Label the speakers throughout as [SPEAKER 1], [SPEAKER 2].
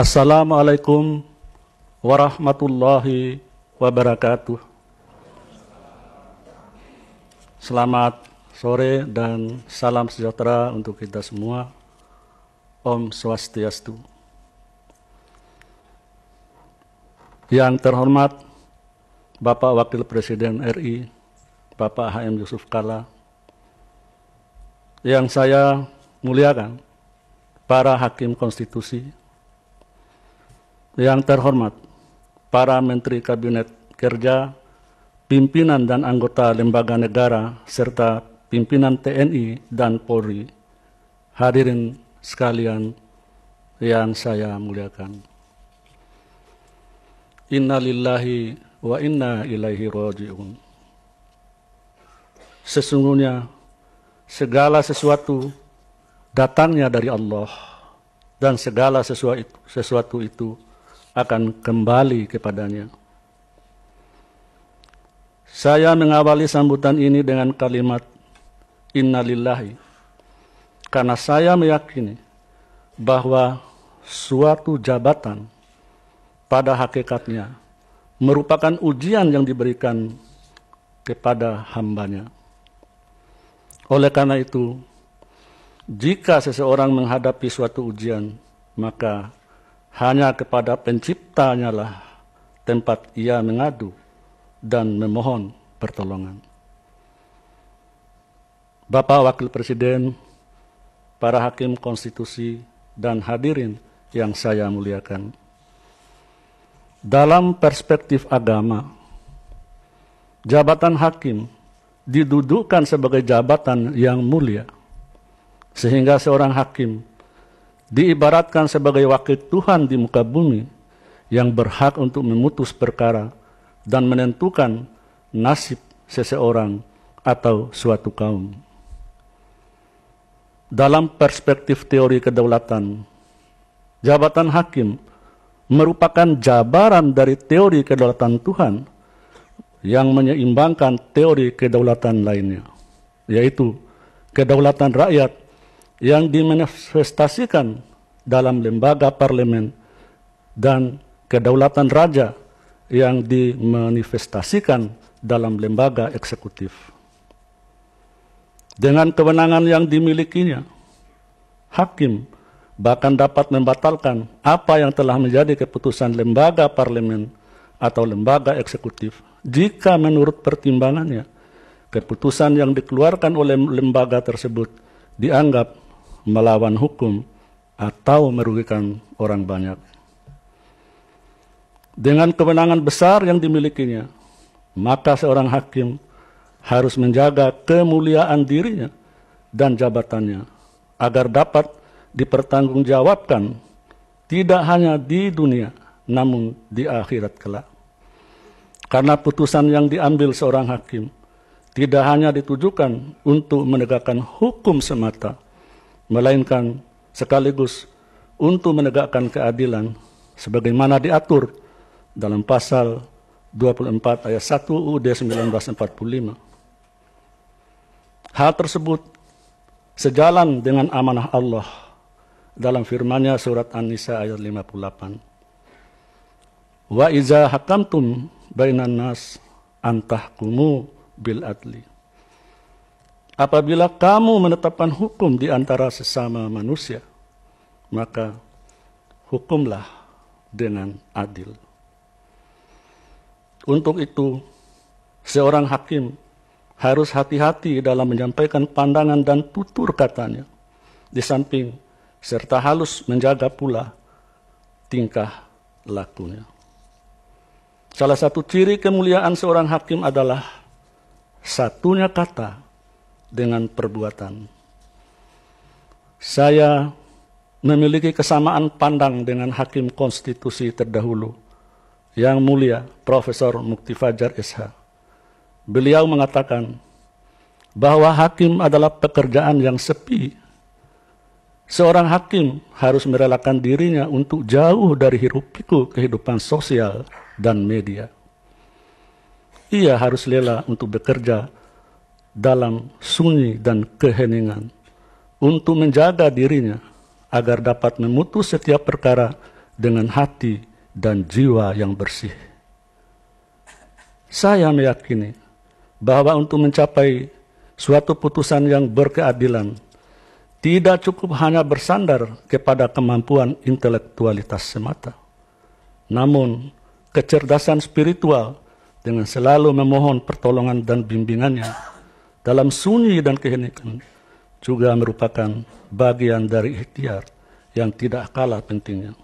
[SPEAKER 1] Assalamualaikum warahmatullahi wabarakatuh. Selamat sore dan salam sejahtera untuk kita semua. Om Swastiastu. Yang terhormat Bapak Wakil Presiden RI, Bapak HM Yusuf Kala, yang saya muliakan, para hakim konstitusi, yang terhormat, para Menteri Kabinet Kerja, pimpinan dan anggota lembaga negara, serta pimpinan TNI dan Polri, hadirin sekalian yang saya muliakan. Innalillahi wa inna ilaihi rojiun. Sesungguhnya segala sesuatu datangnya dari Allah dan segala sesuatu, sesuatu itu akan kembali kepadanya. Saya mengawali sambutan ini dengan kalimat innalillahi karena saya meyakini bahwa suatu jabatan pada hakikatnya merupakan ujian yang diberikan kepada hambanya. Oleh karena itu, jika seseorang menghadapi suatu ujian, maka hanya kepada penciptanya lah tempat ia mengadu dan memohon pertolongan. Bapak Wakil Presiden, para hakim konstitusi, dan hadirin yang saya muliakan. Dalam perspektif agama, jabatan hakim didudukkan sebagai jabatan yang mulia, sehingga seorang hakim diibaratkan sebagai wakil Tuhan di muka bumi yang berhak untuk memutus perkara dan menentukan nasib seseorang atau suatu kaum. Dalam perspektif teori kedaulatan, jabatan hakim merupakan jabaran dari teori kedaulatan Tuhan yang menyeimbangkan teori kedaulatan lainnya, yaitu kedaulatan rakyat yang dimanifestasikan dalam lembaga parlemen dan kedaulatan raja yang dimanifestasikan dalam lembaga eksekutif. Dengan kewenangan yang dimilikinya, hakim bahkan dapat membatalkan apa yang telah menjadi keputusan lembaga parlemen atau lembaga eksekutif jika menurut pertimbangannya keputusan yang dikeluarkan oleh lembaga tersebut dianggap melawan hukum atau merugikan orang banyak. Dengan kewenangan besar yang dimilikinya, maka seorang hakim harus menjaga kemuliaan dirinya dan jabatannya agar dapat dipertanggungjawabkan tidak hanya di dunia namun di akhirat kelak. Karena putusan yang diambil seorang hakim tidak hanya ditujukan untuk menegakkan hukum semata, melainkan sekaligus untuk menegakkan keadilan sebagaimana diatur dalam pasal 24 ayat 1 UUD 1945. Hal tersebut sejalan dengan amanah Allah dalam firman-Nya surat An-Nisa ayat 58. Wa iza hakamtum bainan nas antahkumu bil adli. Apabila kamu menetapkan hukum di antara sesama manusia, maka hukumlah dengan adil. Untuk itu, seorang hakim harus hati-hati dalam menyampaikan pandangan dan tutur katanya, di samping serta halus menjaga pula tingkah lakunya. Salah satu ciri kemuliaan seorang hakim adalah satunya kata dengan perbuatan. Saya memiliki kesamaan pandang dengan Hakim Konstitusi terdahulu, yang mulia Profesor Mukti Fajar SH. Beliau mengatakan bahwa hakim adalah pekerjaan yang sepi. Seorang hakim harus merelakan dirinya untuk jauh dari hiruk pikuk kehidupan sosial dan media. Ia harus lelah untuk bekerja dalam sunyi dan keheningan untuk menjaga dirinya agar dapat memutus setiap perkara dengan hati dan jiwa yang bersih. Saya meyakini bahwa untuk mencapai suatu putusan yang berkeadilan tidak cukup hanya bersandar kepada kemampuan intelektualitas semata. Namun, kecerdasan spiritual dengan selalu memohon pertolongan dan bimbingannya dalam sunyi dan keheningan juga merupakan bagian dari ikhtiar yang tidak kalah pentingnya.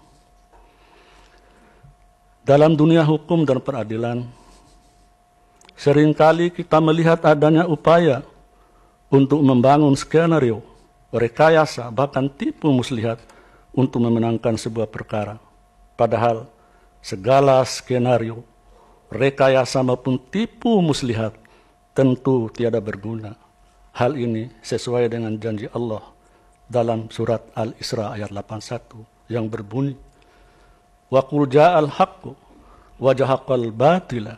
[SPEAKER 1] Dalam dunia hukum dan peradilan, seringkali kita melihat adanya upaya untuk membangun skenario, rekayasa, bahkan tipu muslihat untuk memenangkan sebuah perkara. Padahal segala skenario, rekayasa maupun tipu muslihat tentu tiada berguna. Hal ini sesuai dengan janji Allah dalam surat Al-Isra ayat 81 yang berbunyi Wa qul ja'al haqqu wa jahaqal batila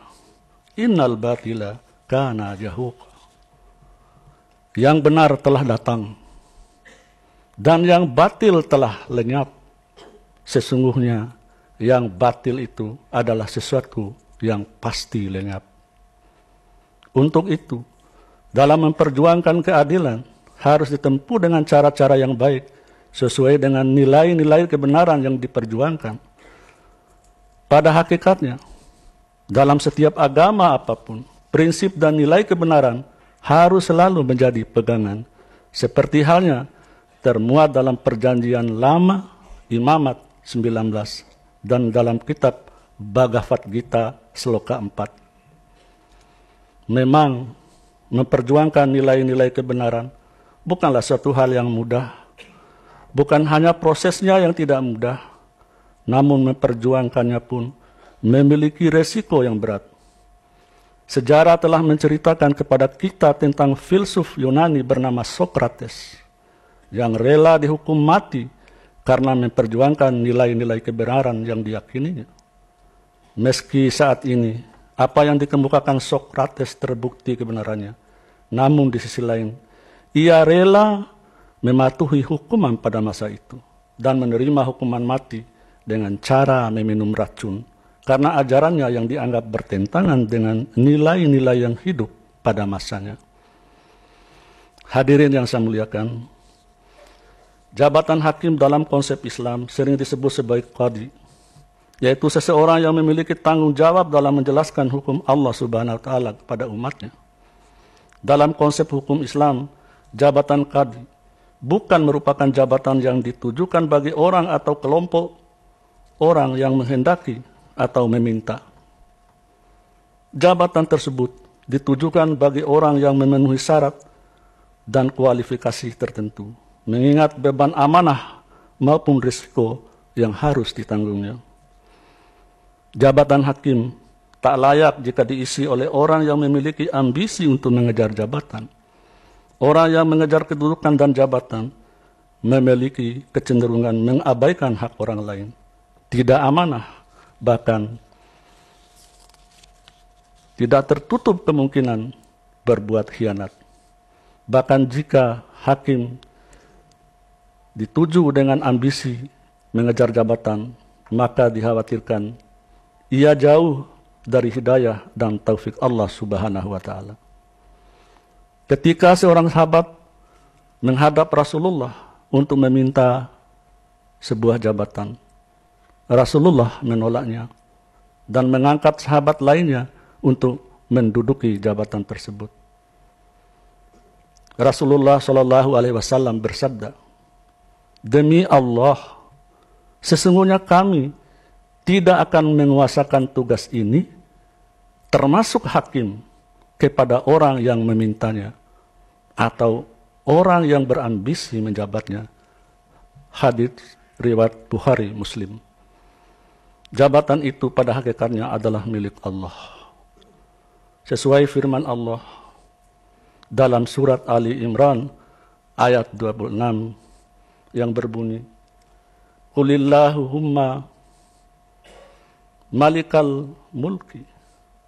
[SPEAKER 1] innal batila kana jahuq. Yang benar telah datang dan yang batil telah lenyap. Sesungguhnya yang batil itu adalah sesuatu yang pasti lenyap. Untuk itu, dalam memperjuangkan keadilan harus ditempuh dengan cara-cara yang baik sesuai dengan nilai-nilai kebenaran yang diperjuangkan. Pada hakikatnya, dalam setiap agama apapun, prinsip dan nilai kebenaran harus selalu menjadi pegangan. Seperti halnya termuat dalam perjanjian lama Imamat 19 dan dalam kitab Bhagavad Gita seloka 4 memang memperjuangkan nilai-nilai kebenaran bukanlah satu hal yang mudah. Bukan hanya prosesnya yang tidak mudah, namun memperjuangkannya pun memiliki resiko yang berat. Sejarah telah menceritakan kepada kita tentang filsuf Yunani bernama Sokrates yang rela dihukum mati karena memperjuangkan nilai-nilai kebenaran yang diyakininya. Meski saat ini apa yang dikemukakan Sokrates terbukti kebenarannya. Namun di sisi lain, ia rela mematuhi hukuman pada masa itu dan menerima hukuman mati dengan cara meminum racun karena ajarannya yang dianggap bertentangan dengan nilai-nilai yang hidup pada masanya. Hadirin yang saya muliakan, jabatan hakim dalam konsep Islam sering disebut sebagai qadi yaitu seseorang yang memiliki tanggung jawab dalam menjelaskan hukum Allah Subhanahu wa taala kepada umatnya. Dalam konsep hukum Islam, jabatan kadi bukan merupakan jabatan yang ditujukan bagi orang atau kelompok orang yang menghendaki atau meminta. Jabatan tersebut ditujukan bagi orang yang memenuhi syarat dan kualifikasi tertentu, mengingat beban amanah maupun risiko yang harus ditanggungnya. Jabatan hakim tak layak jika diisi oleh orang yang memiliki ambisi untuk mengejar jabatan. Orang yang mengejar kedudukan dan jabatan memiliki kecenderungan mengabaikan hak orang lain, tidak amanah, bahkan tidak tertutup kemungkinan berbuat hianat. Bahkan jika hakim dituju dengan ambisi mengejar jabatan, maka dikhawatirkan ia jauh dari hidayah dan taufik Allah Subhanahu wa taala. Ketika seorang sahabat menghadap Rasulullah untuk meminta sebuah jabatan, Rasulullah menolaknya dan mengangkat sahabat lainnya untuk menduduki jabatan tersebut. Rasulullah Shallallahu Alaihi Wasallam bersabda, demi Allah, sesungguhnya kami tidak akan menguasakan tugas ini, termasuk hakim kepada orang yang memintanya atau orang yang berambisi menjabatnya. Hadits riwayat Bukhari Muslim. Jabatan itu pada hakikatnya adalah milik Allah. Sesuai firman Allah dalam surat Ali Imran ayat 26 yang berbunyi humma Malikal mulki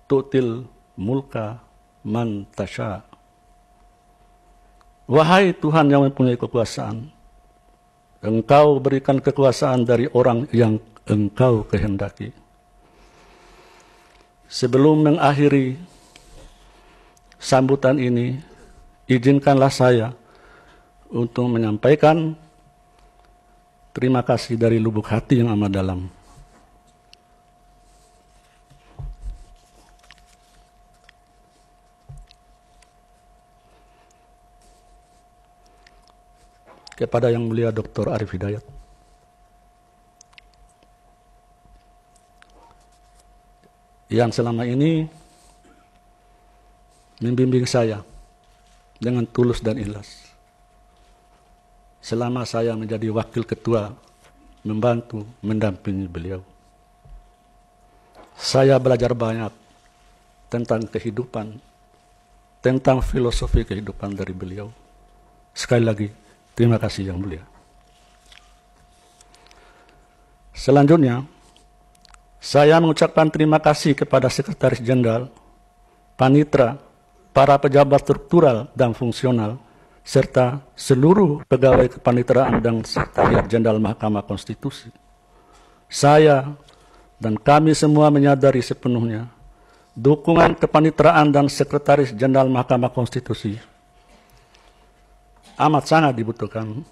[SPEAKER 1] tutil mulka man Wahai Tuhan yang mempunyai kekuasaan, Engkau berikan kekuasaan dari orang yang Engkau kehendaki. Sebelum mengakhiri sambutan ini, izinkanlah saya untuk menyampaikan terima kasih dari lubuk hati yang amat dalam. kepada yang mulia Dr. Arif Hidayat. Yang selama ini membimbing saya dengan tulus dan ikhlas. Selama saya menjadi wakil ketua, membantu, mendampingi beliau. Saya belajar banyak tentang kehidupan, tentang filosofi kehidupan dari beliau. Sekali lagi, Terima kasih yang mulia. Selanjutnya, saya mengucapkan terima kasih kepada Sekretaris Jenderal, Panitra, para pejabat struktural dan fungsional, serta seluruh pegawai kepaniteraan dan Sekretariat Jenderal Mahkamah Konstitusi. Saya dan kami semua menyadari sepenuhnya dukungan kepaniteraan dan Sekretaris Jenderal Mahkamah Konstitusi amat sangat dibutuhkan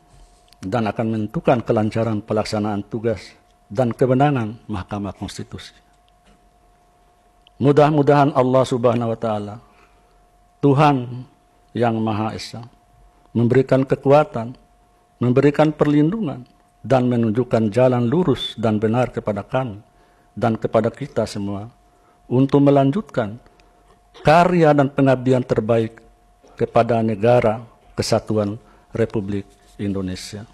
[SPEAKER 1] dan akan menentukan kelancaran pelaksanaan tugas dan kewenangan Mahkamah Konstitusi. Mudah-mudahan Allah Subhanahu wa taala Tuhan yang Maha Esa memberikan kekuatan, memberikan perlindungan dan menunjukkan jalan lurus dan benar kepada kami dan kepada kita semua untuk melanjutkan karya dan pengabdian terbaik kepada negara Kesatuan Republik Indonesia.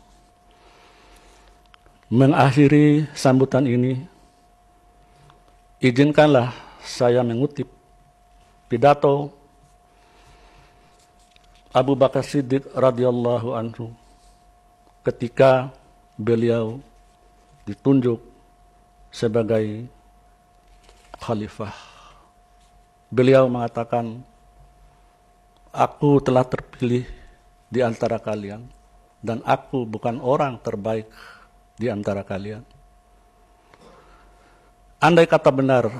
[SPEAKER 1] Mengakhiri sambutan ini, izinkanlah saya mengutip pidato Abu Bakar Siddiq radhiyallahu anhu ketika beliau ditunjuk sebagai khalifah. Beliau mengatakan, "Aku telah terpilih di antara kalian dan aku bukan orang terbaik di antara kalian. Andai kata benar,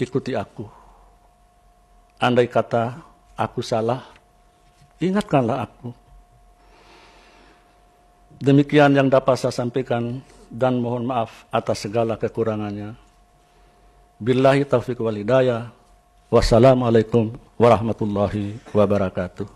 [SPEAKER 1] ikuti aku. Andai kata aku salah, ingatkanlah aku. Demikian yang dapat saya sampaikan dan mohon maaf atas segala kekurangannya. Billahi taufiq wal hidayah. Wassalamualaikum warahmatullahi wabarakatuh.